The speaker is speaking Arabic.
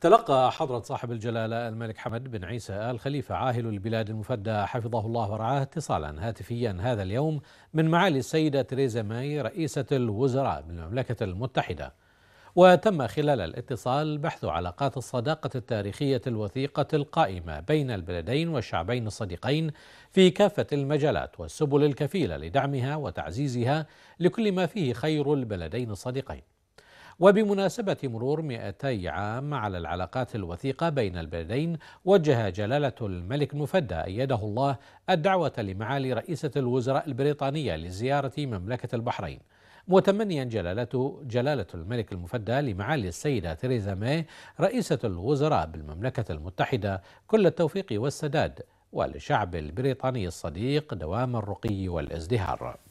تلقى حضرة صاحب الجلالة الملك حمد بن عيسى آل خليفة عاهل البلاد المفدى حفظه الله ورعاه اتصالا هاتفيا هذا اليوم من معالي السيدة تريزا ماي رئيسة الوزراء بالمملكة المتحدة وتم خلال الاتصال بحث علاقات الصداقة التاريخية الوثيقة القائمة بين البلدين والشعبين الصديقين في كافة المجالات والسبل الكفيلة لدعمها وتعزيزها لكل ما فيه خير البلدين الصديقين وبمناسبة مرور 200 عام على العلاقات الوثيقة بين البلدين وجه جلالة الملك مفدى أيده الله الدعوة لمعالي رئيسة الوزراء البريطانية لزيارة مملكة البحرين متمنيا جلالته جلالة الملك المفدى لمعالي السيدة تريزا ماي رئيسة الوزراء بالمملكة المتحدة كل التوفيق والسداد وللشعب البريطاني الصديق دوام الرقي والازدهار